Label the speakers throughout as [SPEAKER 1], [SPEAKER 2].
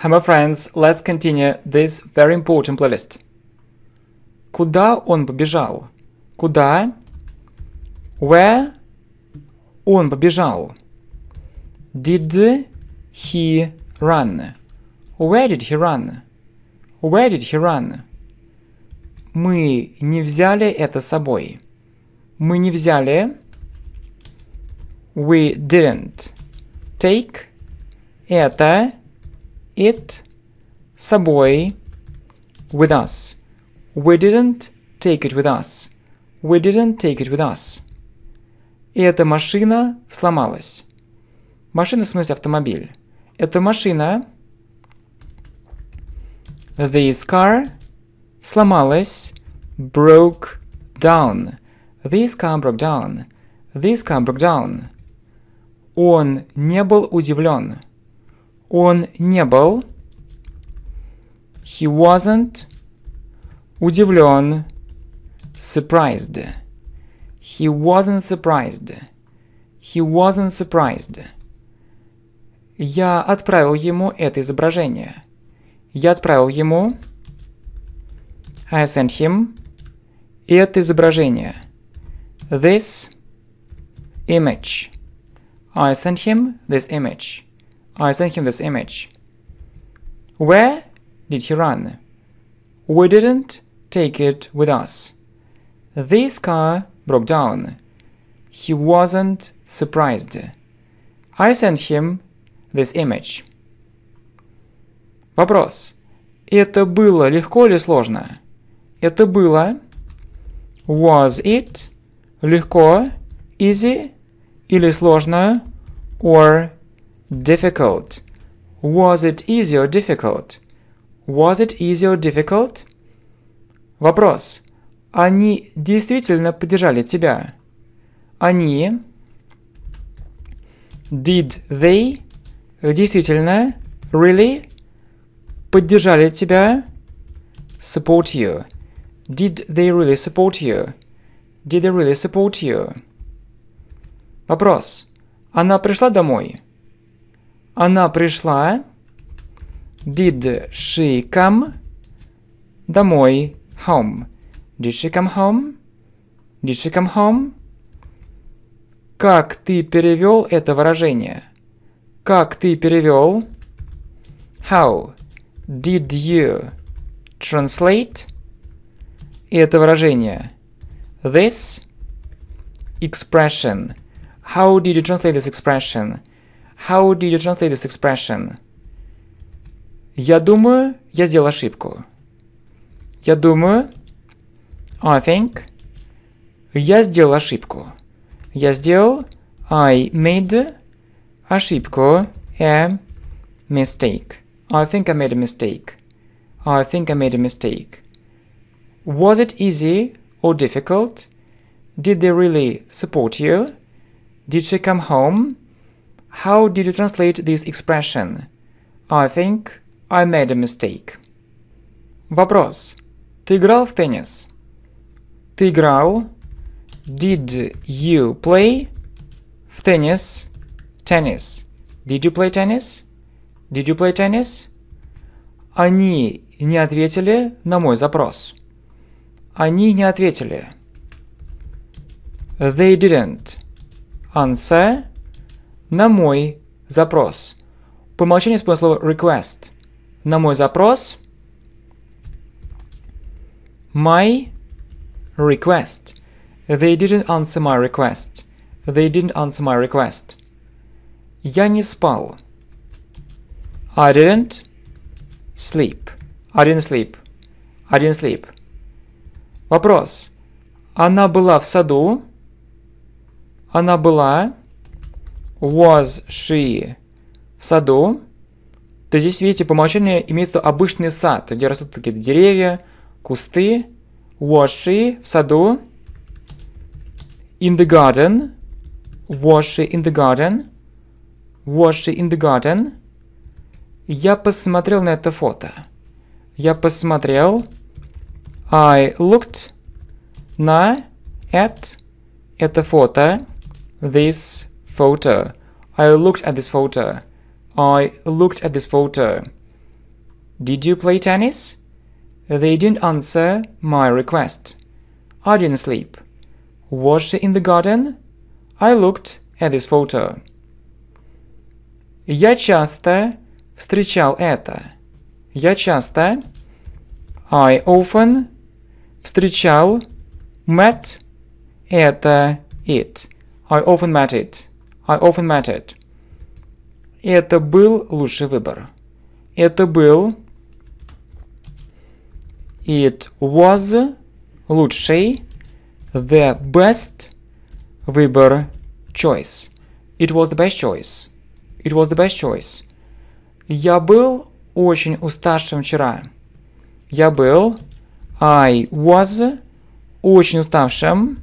[SPEAKER 1] Hello friends, let's continue this very important playlist. Куда он побежал? Куда? Where он побежал? Did he run? Where did he run? Where did he run? Мы не взяли это с собой. Мы не взяли. We didn't take это it собой with us. We didn't take it with us. We didn't take it with us. И эта машина сломалась. Машина в смысле автомобиль. Эта машина, this car, сломалась, broke down. This car broke down. This car broke down. Он не был удивлен. Он не был. He wasn't удивлен. Surprised. He wasn't surprised. He wasn't surprised. Я отправил ему это изображение. Я отправил ему I sent him это изображение. This image. I sent him this image. I sent him this image. Where did he run? We didn't take it with us. This car broke down. He wasn't surprised. I sent him this image. Вопрос. Это было легко или сложно? Это было. Was it легко, easy или сложно, or difficult. Was it easy or difficult? Was it easy or difficult? Вопрос. Они действительно поддержали тебя? Они Did they действительно really поддержали тебя? Support you. Did they really support you? Did they really support you? Вопрос. Она пришла домой? Она пришла. Did she come? Домой. Home. Did she come home? Did she come home? Как ты перевел это выражение? Как ты перевел? How did you translate это выражение? This expression. How did you translate this expression? How do you translate this expression? Я думаю, я сделал ошибку. Я думаю, I think, я сделал ошибку. Я сделал, I made ошибку, a mistake. I think I made a mistake. I think I made a mistake. Was it easy or difficult? Did they really support you? Did she come home? How did you translate this expression? I think I made a mistake. Вопрос. Ты играл в теннис? Ты играл? Did you play? В теннис. Tennis. Did you play tennis? Did you play tennis? Они не ответили на мой запрос. Они не ответили. They didn't answer на мой запрос. По умолчанию используем слово request. На мой запрос my request. They didn't answer my request. They didn't answer my request. Я не спал. I didn't sleep. I didn't sleep. I didn't sleep. Вопрос. Она была в саду. Она была was she в саду, то здесь, видите, по умолчанию имеется обычный сад, где растут какие-то деревья, кусты. Was she в саду. In the garden. Was she in the garden? Was she in the garden? Я посмотрел на это фото. Я посмотрел. I looked на at это фото. This photo. I looked at this photo. I looked at this photo. Did you play tennis? They didn't answer my request. I didn't sleep. Was she in the garden? I looked at this photo. Я часто встречал это. Я часто I often встречал met это it. I often met it. I often met it. Это был лучший выбор. Это был... It was лучший, the best выбор, choice. It was the best choice. It was the best choice. Я был очень уставшим вчера. Я был, I was, очень уставшим,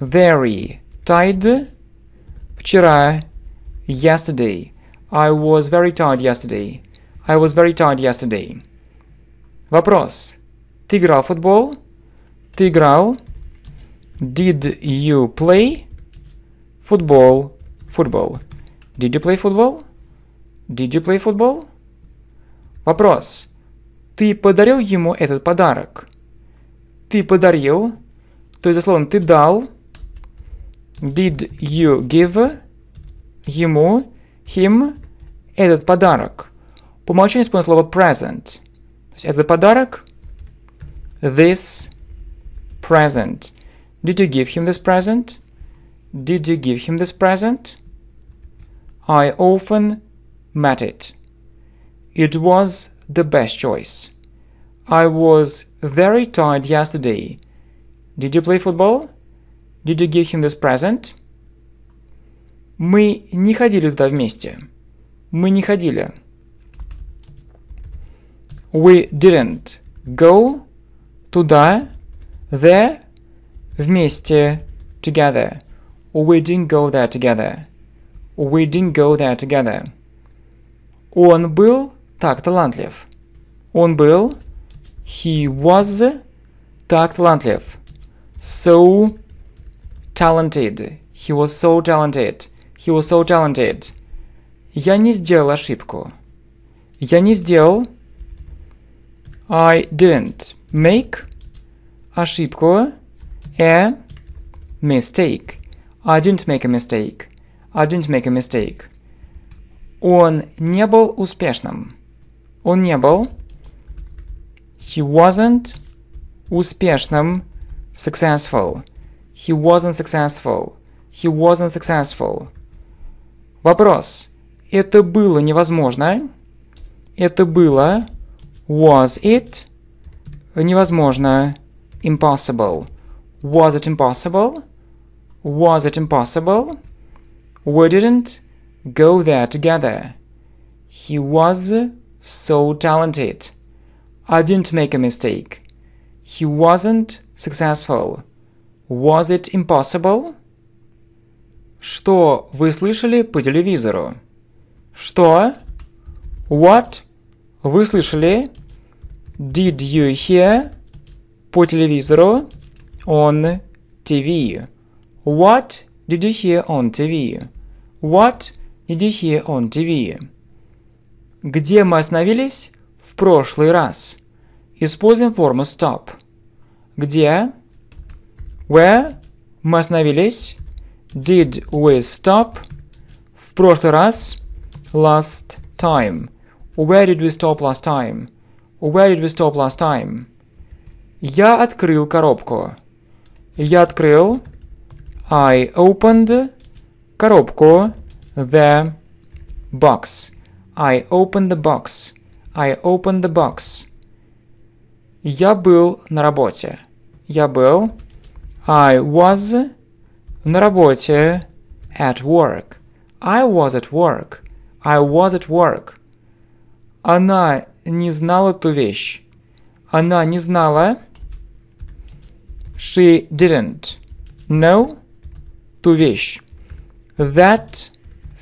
[SPEAKER 1] very tired, Вчера. Yesterday. I was very tired yesterday. I was very tired yesterday. Вопрос. Ты играл в футбол? Ты играл? Did you play? Футбол. Футбол. Did you play football? Did you play football? Вопрос. Ты подарил ему этот подарок? Ты подарил? То есть, за словом, ты дал – Did you give ему, him этот подарок? По умолчанию используем слово present. То есть этот подарок this present. Did you give him this present? Did you give him this present? I often met it. It was the best choice. I was very tired yesterday. Did you play football? Did you give him this present? Мы не ходили туда вместе. Мы не ходили. We didn't go туда, there, вместе, together. We didn't go there together. We didn't go there together. Он был так талантлив. Он был, he was, так талантлив. So talented. He was so talented. He was so talented. Я не сделал ошибку. Я не сделал. I didn't make ошибку. A mistake. I didn't make a mistake. I didn't make a mistake. Он не был успешным. Он не был. He wasn't успешным. Successful. He wasn't successful. He wasn't successful. Вопрос. Это было невозможно? Это было was it невозможно impossible. Was it impossible? Was it impossible? We didn't go there together. He was so talented. I didn't make a mistake. He wasn't successful. Was it impossible? Что вы слышали по телевизору? Что? What? Вы слышали? Did you hear? По телевизору. On TV. What did you hear on TV? What did you hear on TV? Где мы остановились в прошлый раз? Используем форму stop. Где? Where мы остановились. Did we stop? В прошлый раз. Last time. Where did we stop last time? Where did we stop last time? Я открыл коробку. Я открыл. I opened коробку. The box. I opened the box. I opened the box. Я был на работе. Я был I was на работе at work. I was at work. I was at work. Она не знала ту вещь. Она не знала. She didn't know ту вещь. That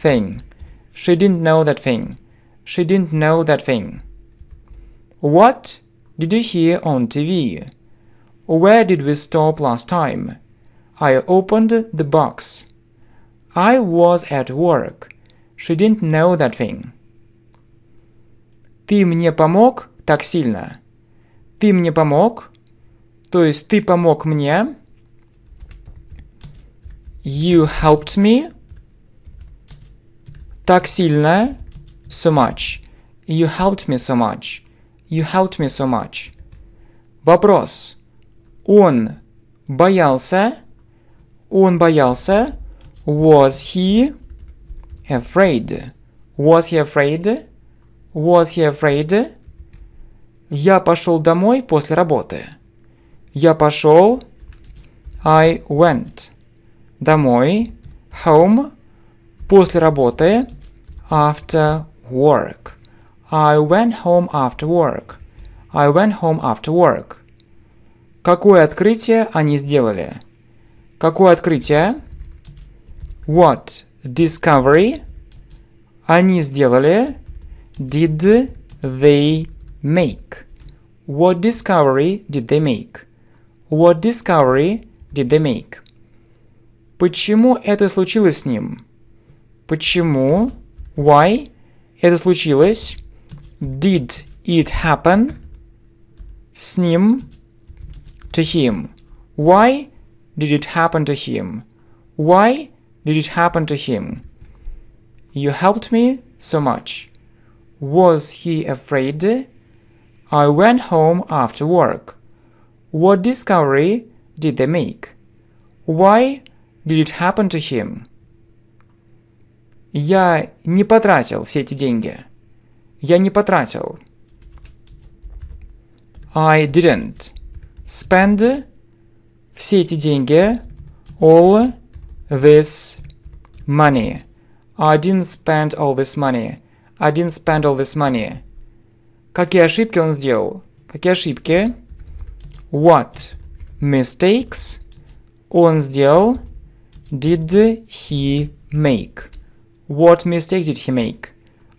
[SPEAKER 1] thing. She didn't know that thing. She didn't know that thing. What did you hear on TV? Where did we stop last time? I opened the box. I was at work. She didn't know that thing. Ты мне помог так сильно. Ты мне помог. То есть ты помог мне. You helped me. Так сильно. So much. You helped me so much. You helped me so much. Вопрос. Он боялся. Он боялся. Was he afraid? Was he afraid? Was he afraid? Я пошел домой после работы. Я пошел. I went. Домой. Home. После работы. After work. I went home after work. I went home after work. Какое открытие они сделали? Какое открытие? What discovery они сделали? Did they make? What discovery did they make? What discovery did they make? Почему это случилось с ним? Почему? Why? Это случилось. Did it happen? С ним to him? Why did it happen to him? Why did it happen to him? You helped me so much. Was he afraid? I went home after work. What discovery did they make? Why did it happen to him? Я не потратил все эти деньги. Я не потратил. I didn't. spend все эти деньги, all this money. I didn't spend all this money. I didn't spend all this money. Какие ошибки он сделал? Какие ошибки? What mistakes он сделал? Did he make? What mistake did he make?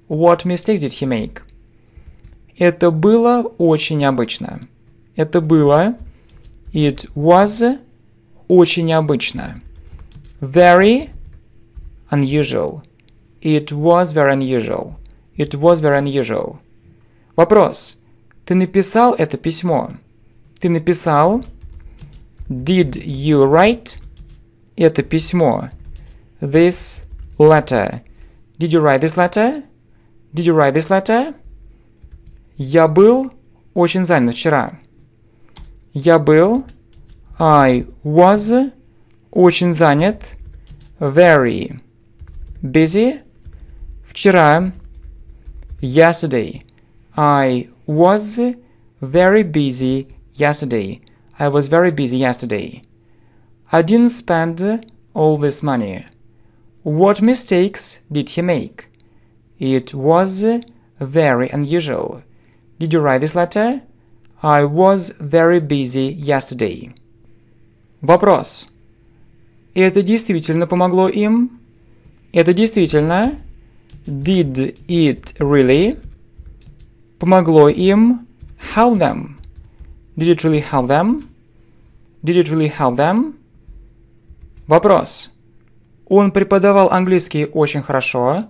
[SPEAKER 1] What mistake did he make? Это было очень необычно. Это было It was очень необычно. Very unusual. It was very unusual. It was very unusual. Вопрос. Ты написал это письмо? Ты написал Did you write это письмо? This letter. Did you write this letter? Did you write this letter? Я был очень занят вчера. Я был. I was. Очень занят. Very busy. Вчера. Yesterday. I was very busy yesterday. I was very busy yesterday. I didn't spend all this money. What mistakes did he make? It was very unusual. Did you write this letter? I was very busy yesterday. Вопрос. это действительно помогло им? Это действительно Did it really? Помогло им help them? Did it really help them? Did it really help them? Вопрос. Он преподавал английский очень хорошо.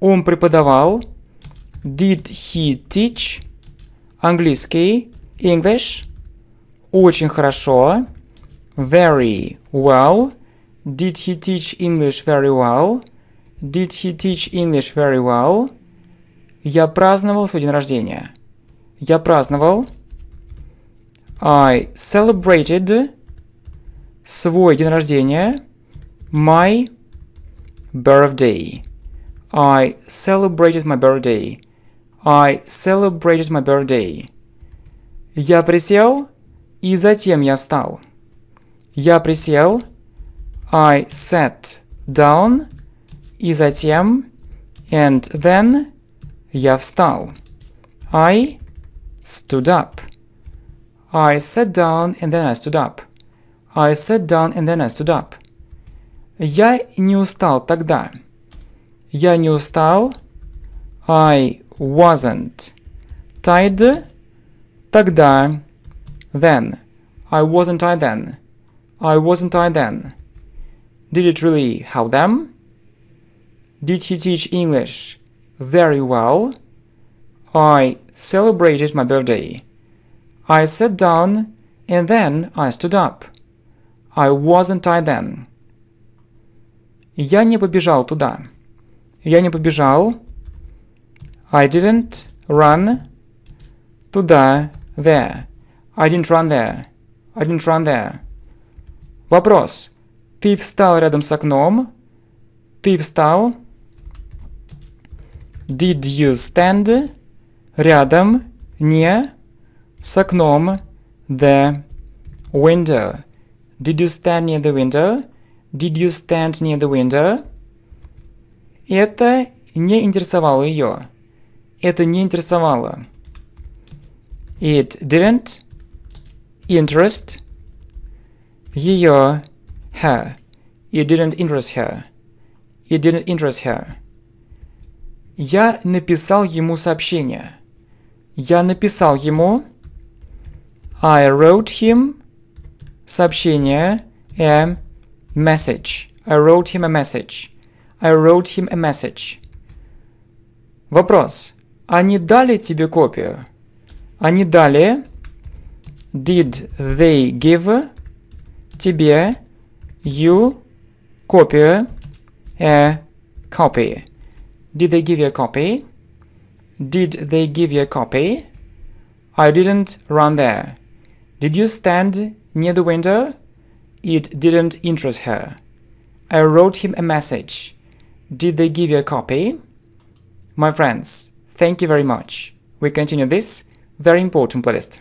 [SPEAKER 1] Он преподавал. Did he teach? Английский. English. Очень хорошо. Very well. Did he teach English very well? Did he teach English very well? Я праздновал свой день рождения. Я праздновал. I celebrated свой день рождения. My birthday. I celebrated my birthday. I celebrated my birthday. Я присел, и затем я встал. Я присел, I sat down, и затем, and then, я встал. I stood up. I sat down and then I stood up. I sat down and then I stood up. Я не устал тогда. Я не устал. I wasn't. Tied тогда, then. I wasn't I then. I wasn't I then. Did it really help them? Did he teach English very well? I celebrated my birthday. I sat down and then I stood up. I wasn't I then. Я не побежал туда. Я не побежал I didn't run to the there. I didn't run there. I didn't run there. Вопрос. Ты встал рядом с окном? Ты встал? Did you stand? Рядом, не, с окном, the window. Did you stand near the window? Did you stand near the window? Это не интересовало ее. это не интересовало. It didn't interest ее her. It didn't interest her. It didn't interest her. Я написал ему сообщение. Я написал ему I wrote him сообщение a message. I wrote him a message. I wrote him a message. Вопрос. Они дали тебе копию? Они дали. Did they give тебе you A copy. Did they give you a copy? Did they give you a copy? I didn't run there. Did you stand near the window? It didn't interest her. I wrote him a message. Did they give you a copy? My friends, Thank you very much. We continue this very important playlist.